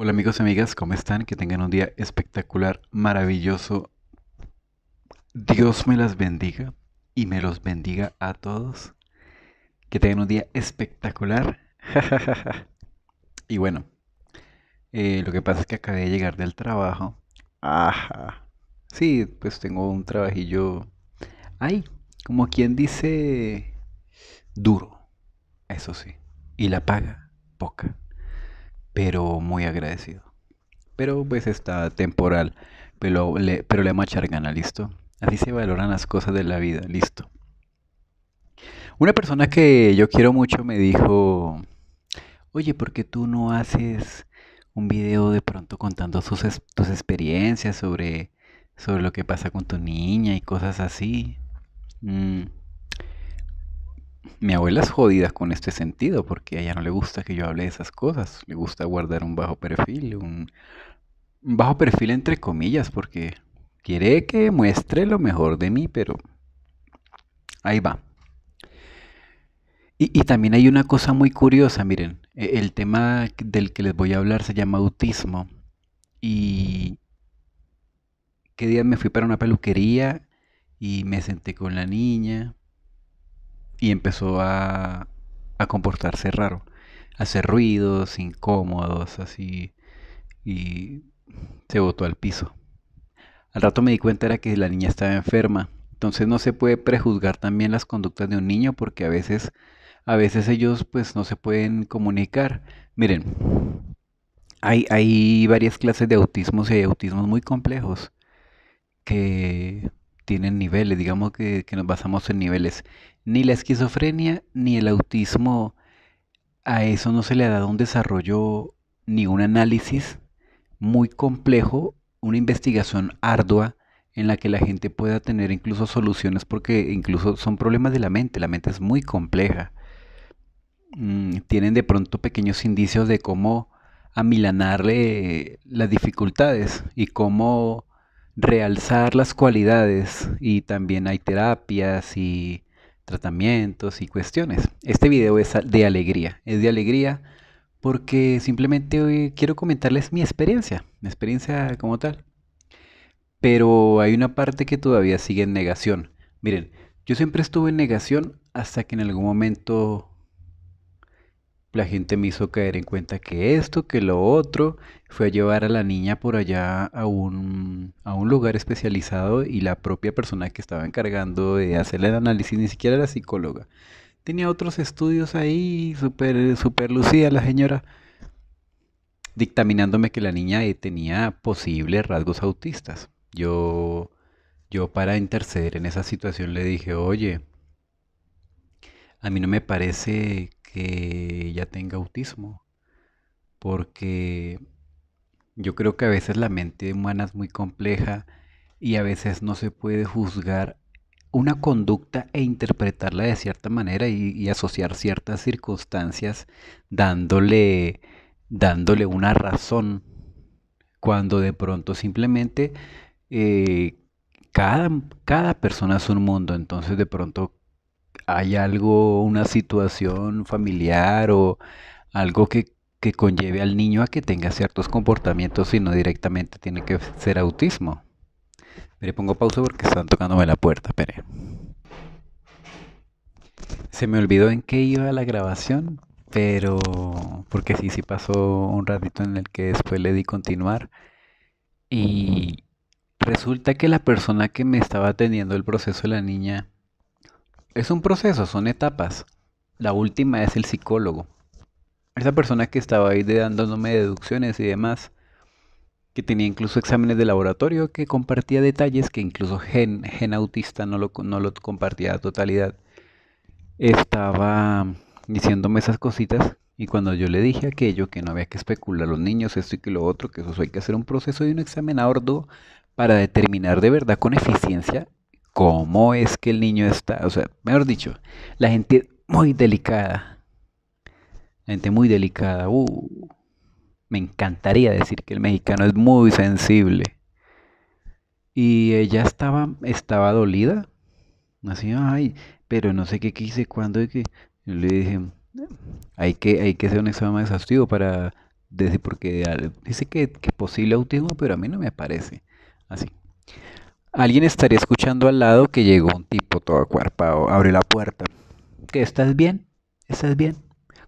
Hola amigos y amigas, ¿cómo están? Que tengan un día espectacular, maravilloso. Dios me las bendiga y me los bendiga a todos. Que tengan un día espectacular. y bueno, eh, lo que pasa es que acabé de llegar del trabajo. Ajá. Sí, pues tengo un trabajillo Ay, como quien dice, duro. Eso sí. Y la paga, poca pero muy agradecido. Pero pues está temporal, pero le, pero le gana ¿listo? Así se valoran las cosas de la vida, listo. Una persona que yo quiero mucho me dijo, oye, ¿por qué tú no haces un video de pronto contando sus, tus experiencias sobre, sobre lo que pasa con tu niña y cosas así? Mm. Mi abuela es jodida con este sentido porque a ella no le gusta que yo hable de esas cosas. Le gusta guardar un bajo perfil, un, bajo perfil entre comillas, porque quiere que muestre lo mejor de mí, pero ahí va. Y, y, también hay una cosa muy curiosa, miren, e, el tema del que les voy a hablar se llama autismo. Y qué día me fui para una peluquería y me senté con la niña y empezó a, comportarse raro, a hacer ruidos incómodos, así, y se botó al piso. Al rato me di cuenta era que la niña estaba enferma, entonces no se puede prejuzgar también las conductas de un niño porque a veces, a veces ellos pues no se pueden comunicar. Miren, hay, hay varias clases de autismos y hay autismos muy complejos que tienen niveles, digamos que, que nos basamos en niveles. Ni la esquizofrenia ni el autismo, a eso no se le ha dado un desarrollo ni un análisis muy complejo, una investigación ardua en la que la gente pueda tener incluso soluciones porque incluso son problemas de la mente, la mente es muy compleja. Mm, tienen de pronto pequeños indicios de cómo amilanarle las dificultades y cómo realzar las cualidades y también hay terapias y tratamientos y cuestiones. Este video es de alegría, es de alegría porque simplemente hoy eh, quiero comentarles mi experiencia, mi experiencia como tal. Pero hay una parte que todavía sigue en negación. Miren, yo siempre estuve en negación hasta que en algún momento la gente me hizo caer en cuenta que esto, que lo otro, fue a llevar a la niña por allá a un, a un lugar especializado y la propia persona que estaba encargando de hacer el análisis ni siquiera era psicóloga. Tenía otros estudios ahí, súper super lucida la señora, dictaminándome que la niña eh, tenía posibles rasgos autistas. Yo, yo para interceder en esa situación le dije, oye, a mí no me parece que ya tenga autismo, porque yo creo que a veces la mente humana es muy compleja y a veces no se puede juzgar una conducta e interpretarla de cierta manera y, asociar ciertas circunstancias dándole, dándole una razón cuando de pronto simplemente eh, cada, cada persona es un mundo, entonces de pronto hay algo, una situación familiar o algo que, conlleve al niño a que tenga ciertos comportamientos y no directamente tiene que ser autismo. Pero pongo pausa porque están tocándome la puerta, espere. Se me olvidó en qué iba la grabación, pero porque sí, sí pasó un ratito en el que después le di continuar. Y resulta que la persona que me estaba atendiendo el proceso de la niña es un proceso, son etapas. La última es el psicólogo. Esa persona que estaba ahí dándome deducciones y demás, que tenía incluso exámenes de laboratorio, que compartía detalles que incluso Gen, gen Autista no lo, no lo compartía a totalidad, estaba diciéndome esas cositas y cuando yo le dije aquello, que no había que especular a los niños, esto y que lo otro, que eso hay que hacer un proceso y un examen a para determinar de verdad con eficiencia cómo es que el niño está, o sea, mejor dicho, la gente muy delicada. La gente muy delicada. Uh, me encantaría decir que el mexicano es muy sensible. Y ella estaba, estaba dolida. Así, ay, pero no sé qué quise, cuándo y le dije, hay que, hay que hacer un examen exhaustivo para decir, porque dice que, es posible autismo, pero a mí no me parece. Así. Alguien estaría escuchando al lado que llegó un tipo todo acuerpado, abre la puerta. ¿Qué? ¿Estás bien? ¿Estás bien?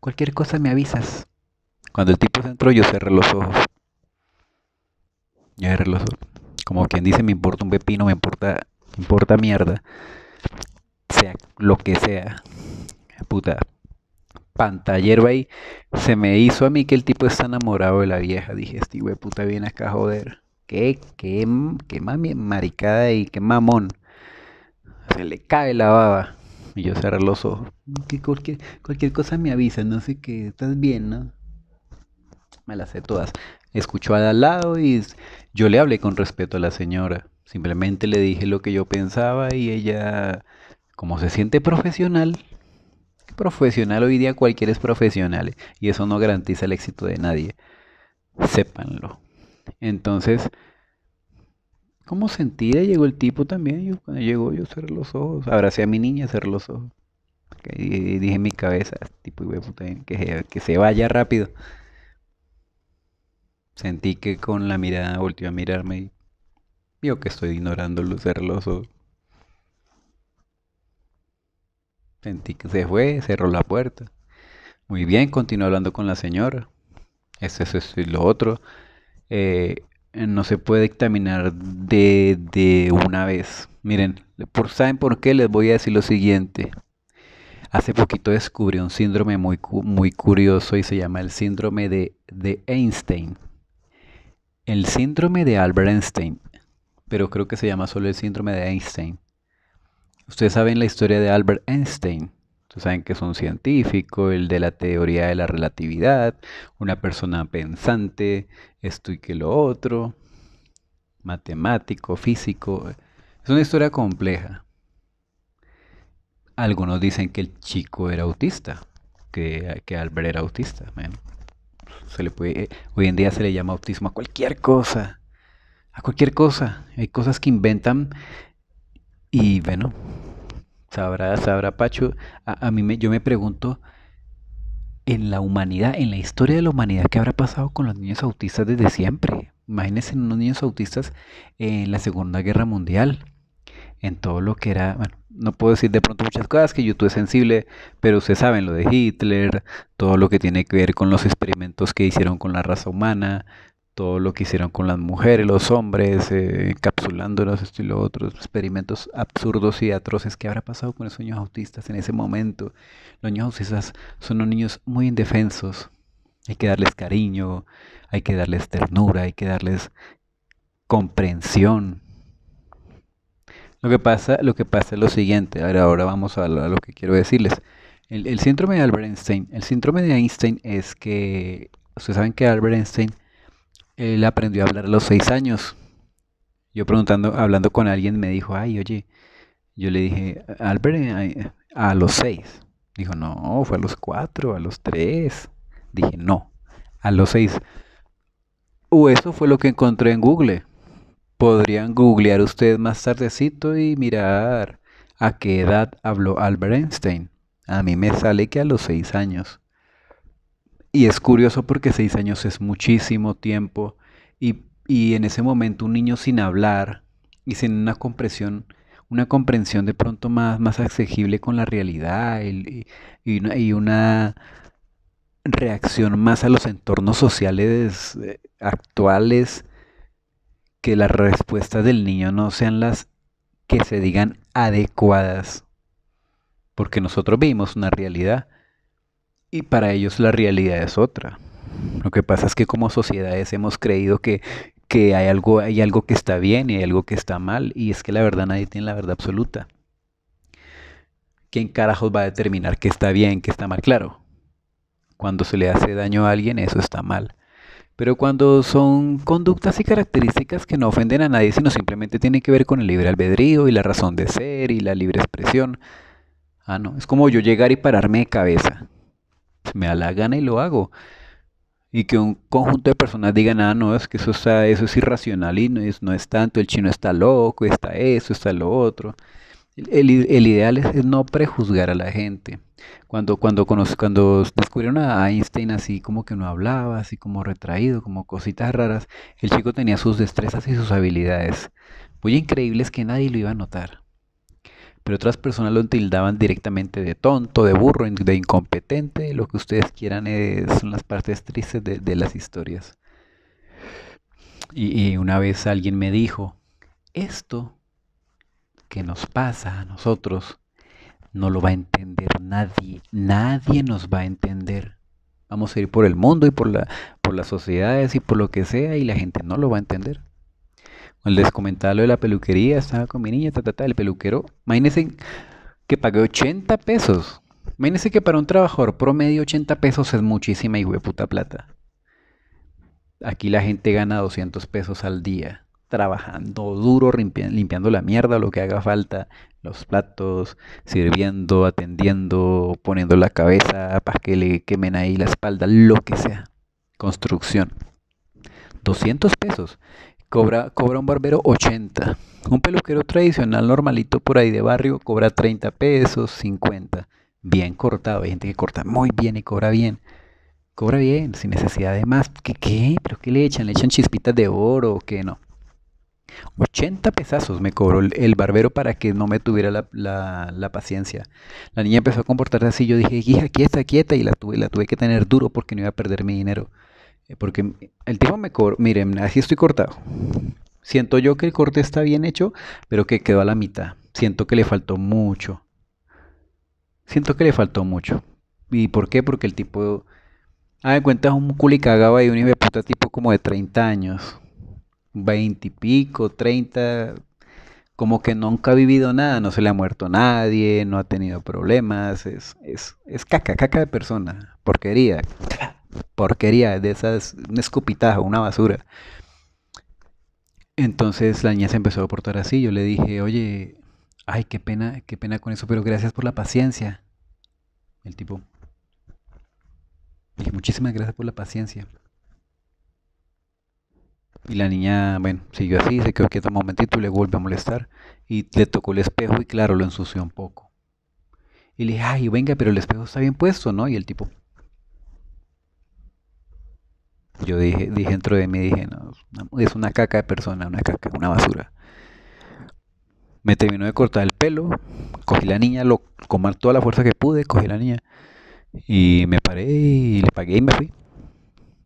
Cualquier cosa me avisas. Cuando el tipo se entró yo cerré los ojos. Yo cerré los ojos. Como quien dice, me importa un pepino, me importa, importa mierda. Sea lo que sea. Puta. Pantallero ahí. Se me hizo a mí que el tipo está enamorado de la vieja. Dije, este puta viene acá a joder. Qué, qué, qué mami maricada y qué mamón. Se le cae la baba. Y yo cerré los ojos. Que cualquier, cosa me avisa, no sé qué, estás bien, ¿no? Me las sé todas. Escuchó al lado y yo le hablé con respeto a la señora. Simplemente le dije lo que yo pensaba y ella, como se siente profesional, profesional hoy día cualquiera es profesional y eso no garantiza el éxito de nadie. Sépanlo. Entonces, como sentía? llegó el tipo también. cuando llegó, yo cerré los ojos. Abracé a mi niña, cerré los ojos. Y dije en mi cabeza, tipo, que, que se vaya rápido. Sentí que con la mirada volvió a mirarme y vio que estoy ignorando los los ojos. Sentí que se fue, cerró la puerta. Muy bien, continuó hablando con la señora. Eso, es eso y lo otro. Eh, no se puede dictaminar de, una vez. Miren, ¿saben por qué? Les voy a decir lo siguiente. Hace poquito descubrí un síndrome muy, muy curioso y se llama el síndrome de, de Einstein. El síndrome de Albert Einstein, pero creo que se llama solo el síndrome de Einstein. Ustedes saben la historia de Albert Einstein tú saben que es un científico, el de la teoría de la relatividad, una persona pensante, esto y que lo otro, matemático, físico. Es una historia compleja. Algunos dicen que el chico era autista, que, que Albert era autista. Se le puede, hoy en día se le llama autismo a cualquier cosa. A cualquier cosa. Hay cosas que inventan y bueno, Sabrá, sabrá Pacho. A, mí me, yo me pregunto, en la humanidad, en la historia de la humanidad, ¿qué habrá pasado con los niños autistas desde siempre? Imagínense unos niños autistas en la Segunda Guerra Mundial, en todo lo que era, bueno, no puedo decir de pronto muchas cosas que YouTube es sensible, pero ustedes saben lo de Hitler, todo lo que tiene que ver con los experimentos que hicieron con la raza humana, todo lo que hicieron con las mujeres, los hombres, eh, encapsulándolos, esto y lo otro, experimentos absurdos y atroces. que habrá pasado con los niños autistas en ese momento? Los niños autistas son unos niños muy indefensos. Hay que darles cariño, hay que darles ternura, hay que darles comprensión. Lo que pasa, lo que pasa es lo siguiente. Ahora, ahora vamos a lo, que quiero decirles. el, síndrome de Albert Einstein. El síndrome de Einstein es que ustedes saben que Albert Einstein él aprendió a hablar a los seis años. Yo preguntando, hablando con alguien, me dijo, ay, oye, yo le dije, Albert, a los seis. Dijo, no, fue a los cuatro, a los tres. Dije, no, a los seis. O eso fue lo que encontré en Google. Podrían googlear ustedes más tardecito y mirar a qué edad habló Albert Einstein. A mí me sale que a los seis años. Y es curioso porque seis años es muchísimo tiempo y, en ese momento un niño sin hablar y sin una comprensión, una comprensión de pronto más, más accesible con la realidad y, una, reacción más a los entornos sociales eh, actuales, que las respuestas del niño no sean las que se digan adecuadas, porque nosotros vimos una realidad y para ellos la realidad es otra. Lo que pasa es que como sociedades hemos creído que, hay, algo, hay algo que está bien y hay algo que está mal. Y es que la verdad nadie tiene la verdad absoluta. ¿Quién carajos va a determinar qué está bien, qué está mal? Claro, cuando se le hace daño a alguien eso está mal. Pero cuando son conductas y características que no ofenden a nadie, sino simplemente tienen que ver con el libre albedrío y la razón de ser y la libre expresión. Ah, no, es como yo llegar y pararme de cabeza me da la gana y lo hago. Y que un conjunto de personas digan, ah, no, es que eso, está, eso es irracional y no es, no es tanto, el chino está loco, está eso, está lo otro. El, ideal es, no prejuzgar a la gente. Cuando, cuando, cuando descubrieron a Einstein así como que no hablaba, así como retraído, como cositas raras, el chico tenía sus destrezas y sus habilidades. Muy increíbles que nadie lo iba a notar pero otras personas lo tildaban directamente de tonto, de burro, de incompetente, lo que ustedes quieran es, son las partes tristes de, las historias. Y, y una vez alguien me dijo, esto que nos pasa a nosotros no lo va a entender nadie, nadie nos va a entender. Vamos a ir por el mundo y por, la, por las sociedades y por lo que sea y la gente no lo va a entender. Les comentaba lo de la peluquería, estaba con mi niña, ta, el peluquero. Imagínense que pagué 80 pesos. Imagínense que para un trabajador promedio 80 pesos es muchísima y puta plata. Aquí la gente gana 200 pesos al día, trabajando duro, limpiando la mierda, lo que haga falta, los platos, sirviendo, atendiendo, poniendo la cabeza para que le quemen ahí la espalda, lo que sea. Construcción. 200 pesos cobra, cobra un barbero 80. Un peluquero tradicional normalito por ahí de barrio cobra 30 pesos, 50. Bien cortado, hay gente que corta muy bien y cobra bien. Cobra bien, sin necesidad de más. ¿Qué qué? ¿Pero qué le echan? ¿Le echan chispitas de oro o qué no? 80 pesazos me cobró el barbero para que no me tuviera la, la, paciencia. La niña empezó a comportarse así, yo dije, hija, quieta, quieta, y la tuve, la tuve que tener duro porque no iba a perder mi dinero. Eh, porque el tipo me cortó, miren, así estoy cortado. Siento yo que el corte está bien hecho, pero que quedó a la mitad. Siento que le faltó mucho. Siento que le faltó mucho. ¿Y por qué? Porque el tipo, Ah, de cuenta, es un culicagaba y un hijo tipo como de 30 años. 20 y pico, 30, como que nunca ha vivido nada, no se le ha muerto nadie, no ha tenido problemas, es, es, es caca, caca de persona, porquería porquería, de esas, un escupitajo, una basura. Entonces la niña se empezó a portar así. Yo le dije, oye, ay, qué pena, qué pena con eso, pero gracias por la paciencia. El tipo, dije, muchísimas gracias por la paciencia. Y la niña, bueno, siguió así, se quedó quieto un momentito y le vuelve a molestar. Y le tocó el espejo y claro, lo ensució un poco. Y le dije, ay, venga, pero el espejo está bien puesto, ¿no? Y el tipo, yo dije, dije dentro de mí, dije, no, es una caca de persona, una caca, una basura. Me terminó de cortar el pelo, cogí la niña, lo, con toda la fuerza que pude, cogí la niña y me paré y le pagué y me fui.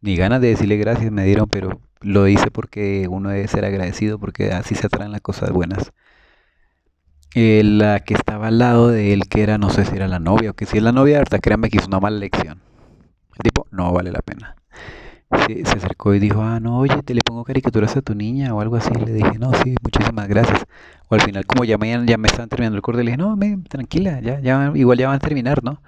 Ni ganas de decirle gracias me dieron, pero lo hice porque uno debe ser agradecido, porque así se atraen las cosas buenas. Eh, la que estaba al lado de él, que era, no sé si era la novia o que si es la novia, créanme que hizo una mala lección El tipo no vale la pena se, acercó y dijo, ah, no, oye, te le pongo caricaturas a tu niña o algo así. Le dije, no, sí, muchísimas gracias. O al final, como ya me, ya me estaban terminando el corte, le dije, no, me tranquila, ya, ya, igual ya van a terminar, ¿no?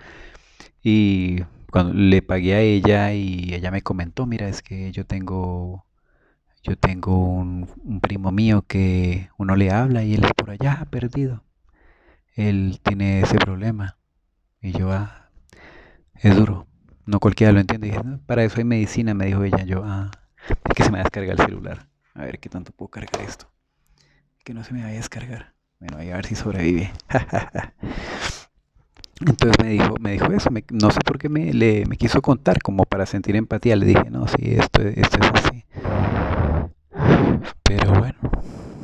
Y cuando le pagué a ella y ella me comentó, mira, es que yo tengo, yo tengo un, un primo mío que uno le habla y él es por allá, perdido. Él tiene ese problema. Y yo, ah, es duro. No cualquiera lo entiende. dije, para eso hay medicina, me dijo ella. Yo, ah, es que se me va a descargar el celular. A ver qué tanto puedo cargar esto. Que no se me vaya a descargar. Bueno, a ver si sobrevive. Entonces me dijo, me dijo eso, no sé por qué me, le, me quiso contar, como para sentir empatía. Le dije, no, sí, esto, esto es así. Pero bueno.